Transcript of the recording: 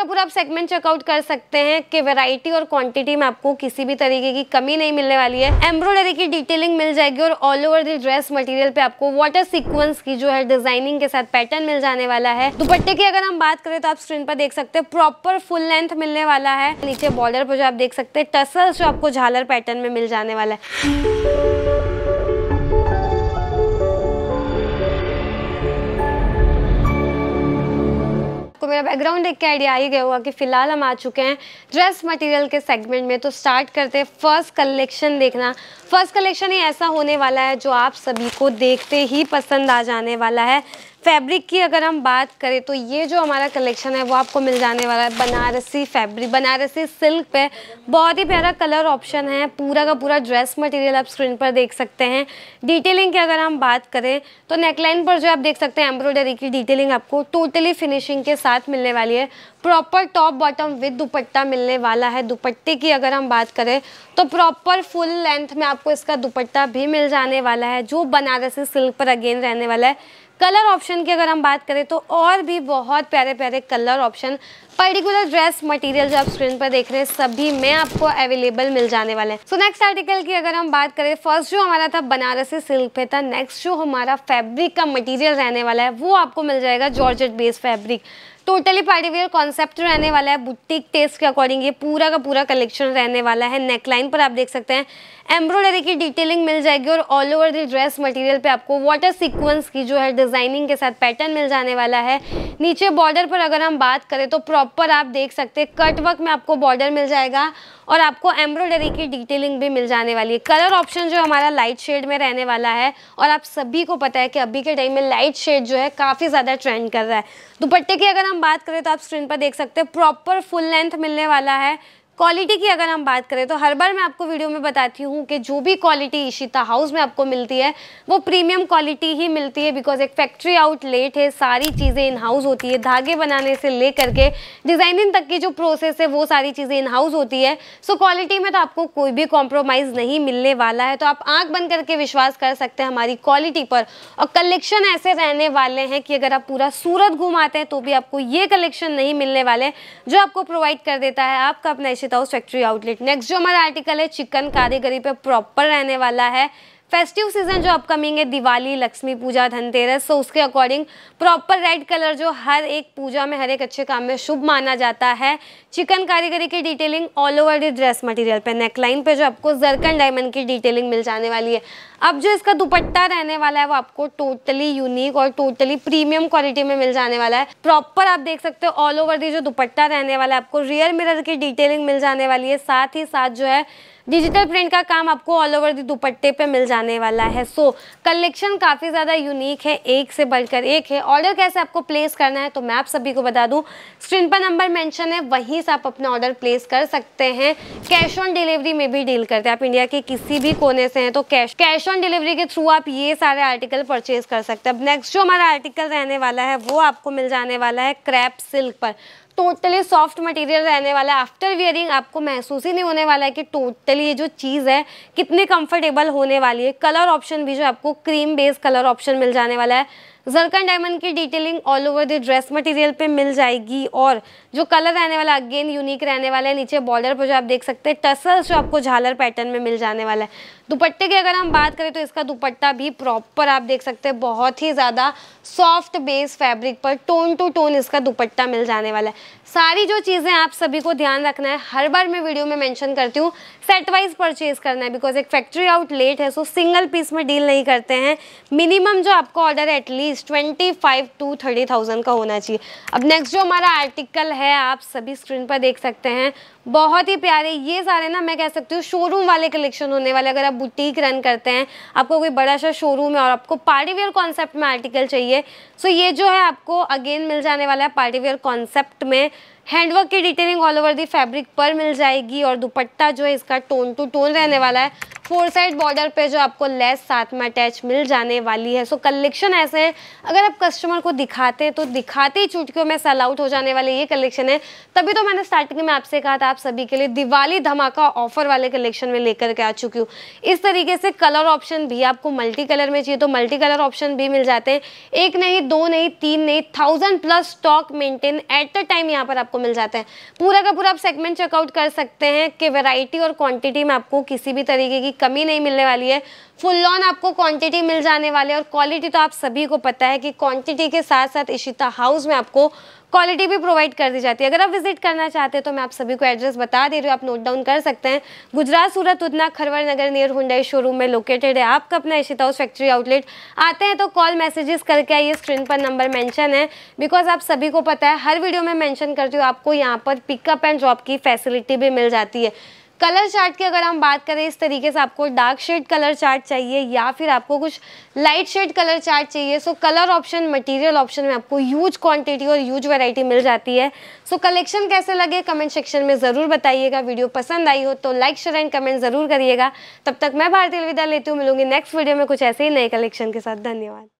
का पूरा आप सेगमेंट चेकआउट कर सकते हैं कि वैरायटी और क्वांटिटी में आपको किसी भी तरीके की कमी नहीं मिलने वाली है एम्ब्रॉयडरी की डिटेलिंग मिल जाएगी और all over the dress material पे आपको वाटर सीक्वेंस की जो है डिजाइनिंग के साथ पैटर्न मिल जाने वाला है दुपट्टे की अगर हम बात करें तो आप स्क्रीन पर देख सकते हैं प्रॉपर फुल लेंथ मिलने वाला है नीचे बॉर्डर पर जो आप देख सकते हैं टसल जो आपको झालर पैटर्न में मिल जाने वाला है मेरा बैकग्राउंड देख के आइडिया आ ही गया होगा कि फ़िलहाल हम आ चुके हैं ड्रेस मटेरियल के सेगमेंट में तो स्टार्ट करते हैं फर्स्ट कलेक्शन देखना फर्स्ट कलेक्शन ही ऐसा होने वाला है जो आप सभी को देखते ही पसंद आ जाने वाला है फैब्रिक की अगर हम बात करें तो ये जो हमारा कलेक्शन है वो आपको मिल जाने वाला है बनारसी फैब्रिक बनारसी सिल्क पे बहुत ही प्यारा कलर ऑप्शन है पूरा का पूरा ड्रेस मटेरियल आप स्क्रीन पर देख सकते हैं डिटेलिंग की अगर हम बात करें तो नेकलाइन पर जो आप देख सकते हैं एम्ब्रॉयडरी की डिटेलिंग आपको टोटली फिनिशिंग के साथ मिलने वाली है proper top bottom with dupatta मिलने वाला है दुपट्टे की अगर हम बात करें तो प्रॉपर फुल लेंथ में आपको इसका दुपट्टा भी मिल जाने वाला है जो बनारसी सिल्क पर अगेन रहने वाला है कलर ऑप्शन की अगर हम बात करें तो और भी बहुत प्यारे प्यारे colour option particular dress material जो आप स्क्रीन पर देख रहे हैं सभी में आपको अवेलेबल मिल जाने वाले हैं सो नेक्स्ट आर्टिकल की अगर हम बात करें फर्स्ट जो हमारा था बनारसी सिल्क पे था नेक्स्ट जो हमारा फैब्रिक का मटेरियल रहने वाला है वो आपको मिल जाएगा georgette based fabric totally partywear concept रहने वाला है बुटीक टेस्ट के अकॉर्डिंग ये पूरा का पूरा कलेक्शन रहने वाला है नेकलाइन पर आप देख सकते हैं एम्ब्रॉयडरी की डिटेलिंग मिल जाएगी और all over the dress material पे आपको वाटर सीक्वेंस की जो है डिजाइनिंग के साथ पैटर्न मिल जाने वाला है नीचे बॉर्डर पर अगर हम बात करें तो प्रॉपर प्रॉपर आप देख सकते हैं कट वर्क में आपको बॉर्डर मिल जाएगा और आपको एम्ब्रॉयडरी की डिटेलिंग भी मिल जाने वाली है कलर ऑप्शन जो हमारा लाइट शेड में रहने वाला है और आप सभी को पता है कि अभी के टाइम में लाइट शेड जो है काफ़ी ज़्यादा ट्रेंड कर रहा है दुपट्टे की अगर हम बात करें तो आप स्क्रीन पर देख सकते हैं प्रॉपर फुल लेंथ मिलने वाला है क्वालिटी की अगर हम बात करें तो हर बार मैं आपको वीडियो में बताती हूँ कि जो भी क्वालिटी इशिता हाउस में आपको मिलती है वो प्रीमियम क्वालिटी ही मिलती है बिकॉज एक फैक्ट्री आउटलेट है सारी चीज़ें इन हाउस होती है धागे बनाने से ले करके डिज़ाइनिंग तक की जो प्रोसेस है वो सारी चीज़ें इन हाउस होती है सो so, क्वालिटी में तो आपको कोई भी कॉम्प्रोमाइज़ नहीं मिलने वाला है तो आप आँख बन करके विश्वास कर सकते हैं हमारी क्वालिटी पर और कलेक्शन ऐसे रहने वाले हैं कि अगर आप पूरा सूरत घूमाते हैं तो भी आपको ये कलेक्शन नहीं मिलने वाले जो आपको प्रोवाइड कर देता है आपका अपना हूँ फैक्ट्री आउटलेट नेक्स्ट जो हमारा आर्टिकल है चिकन कारीगरी पे प्रॉपर रहने वाला है फेस्टिव सीजन जो अपकमिंग है दिवाली लक्ष्मी पूजा धनतेरस तो उसके अकॉर्डिंग प्रॉपर रेड कलर जो हर एक पूजा में हर एक अच्छे काम में शुभ माना जाता है चिकन कारीगरी की detailing all over the dress material पे नेकलाइन पे जो आपको जरकन डायमंड की डिटेलिंग मिल जाने वाली है अब जो इसका दुपट्टा रहने वाला है वो आपको टोटली यूनिक और टोटली प्रीमियम क्वालिटी में मिल जाने वाला है प्रॉपर आप देख सकते हो ऑल ओवर दी जो दुपट्टा रहने वाला है आपको रियर मिरर की डिटेलिंग मिल जाने वाली है साथ ही साथ जो है डिजिटल प्रिंट का काम आपको ऑल ओवर दी दुपट्टे पे मिल जाने वाला है सो so, कलेक्शन काफ़ी ज़्यादा यूनिक है एक से बढ़कर एक है ऑर्डर कैसे आपको प्लेस करना है तो मैं आप सभी को बता दूँ स्क्रीन पर नंबर मेंशन है वहीं से आप अपना ऑर्डर प्लेस कर सकते हैं कैश ऑन डिलीवरी में भी डील करते हैं आप इंडिया के किसी भी कोने से हैं तो कैश कैश ऑन डिलीवरी के थ्रू आप ये सारे आर्टिकल परचेज कर सकते हैं अब नेक्स्ट जो हमारा आर्टिकल रहने वाला है वो आपको मिल जाने वाला है क्रैप सिल्क पर टोटली सॉफ्ट मटेरियल रहने वाला है आफ्टर वियरिंग आपको महसूस ही नहीं होने वाला है कि टोटली ये जो चीज़ है कितनी कंफर्टेबल होने वाली है कलर ऑप्शन भी जो आपको क्रीम बेस्ड कलर ऑप्शन मिल जाने वाला है जरकन डायमंड की detailing all over the dress material पे मिल जाएगी और जो कलर रहने वाला अगेन यूनिक रहने वाला है नीचे बॉर्डर पर जो आप देख सकते हैं टसल्स जो आपको झालर पैटर्न में मिल जाने वाला है दुपट्टे की अगर हम बात करें तो इसका दुपट्टा भी प्रॉपर आप देख सकते हैं बहुत ही ज़्यादा सॉफ्ट बेस फैब्रिक पर टोन टू टोन इसका दुपट्टा मिल जाने वाला है सारी जो चीज़ें आप सभी को ध्यान रखना है हर बार मैं वीडियो में मैंशन करती हूँ सेटवाइज परचेज करना है बिकॉज एक फैक्ट्री आउटलेट है सो सिंगल पीस में डील नहीं करते हैं मिनिमम जो आपका order at least at least twenty five to thirty thousand का होना चाहिए अब नेक्स्ट जो हमारा आर्टिकल है आप सभी स्क्रीन पर देख सकते हैं बहुत ही प्यारे ये सारे ना मैं कह सकती हूँ शोरूम वाले कलेक्शन होने वाले अगर आप बुटीक रन करते हैं आपको कोई बड़ा सा शोरूम है और आपको पार्टी वेयर कॉन्सेप्ट में आर्टिकल चाहिए सो ये जो है आपको अगेन मिल जाने वाला है पार्टी वेयर कॉन्सेप्ट में हैंडवर्क की detailing all over the fabric पर मिल जाएगी और दुपट्टा जो है इसका टोन टू टोन रहने वाला है फोर साइड बॉर्डर पे जो आपको लेस साथ में अटैच मिल जाने वाली है सो so, कलेक्शन ऐसे है अगर आप कस्टमर को दिखाते तो दिखाते ही चुटकियों में सेल आउट हो जाने वाले ये कलेक्शन है तभी तो मैंने स्टार्टिंग में आपसे कहा था आप सभी के लिए दिवाली धमाका ऑफर वाले कलेक्शन में लेकर के आ चुकी हूँ इस तरीके से कलर ऑप्शन भी आपको मल्टी कलर में चाहिए तो मल्टी कलर ऑप्शन भी मिल जाते हैं एक नहीं दो नहीं तीन नहीं thousand plus stock maintain at the time यहाँ पर आपको मिल जाता है पूरा का पूरा आप सेगमेंट चेकआउट कर सकते हैं कि वेराइटी और क्वांटिटी में आपको किसी भी तरीके की कमी नहीं मिलने वाली है फुल ऑन आपको क्वांटिटी मिल जाने वाली है और क्वालिटी तो आप सभी को पता है कि क्वांटिटी के साथ साथ इशिता हाउस में आपको क्वालिटी भी प्रोवाइड कर दी जाती है अगर आप विजिट करना चाहते हैं तो मैं आप सभी को एड्रेस बता दे रही हूँ आप नोट डाउन कर सकते हैं गुजरात सूरत उतना Kharvar Nagar near Hyundai showroom में लोकेटेड है आपका अपना इशिता हाउस फैक्ट्री आउटलेट आते हैं तो कॉल मैसेजेस करके आइए स्क्रीन पर नंबर मैंशन है बिकॉज आप सभी को पता है हर वीडियो में मैंशन करती हूँ आपको यहाँ पर पिकअप एंड ड्रॉप की फैसिलिटी भी मिल जाती है कलर चार्ट की अगर हम बात करें इस तरीके से आपको डार्क शेड कलर चार्ट चाहिए या फिर आपको कुछ लाइट शेड कलर चार्ट चाहिए so colour option material option में आपको यूज क्वांटिटी और यूज वैरायटी मिल जाती है सो so, कलेक्शन कैसे लगे कमेंट सेक्शन में ज़रूर बताइएगा वीडियो पसंद आई हो तो लाइक शेयर एंड कमेंट ज़रूर करिएगा तब तक मैं भारतीय अलविदा लेती हूँ मिलूंगी नेक्स्ट वीडियो में कुछ ऐसे ही नए कलेक्शन के साथ धन्यवाद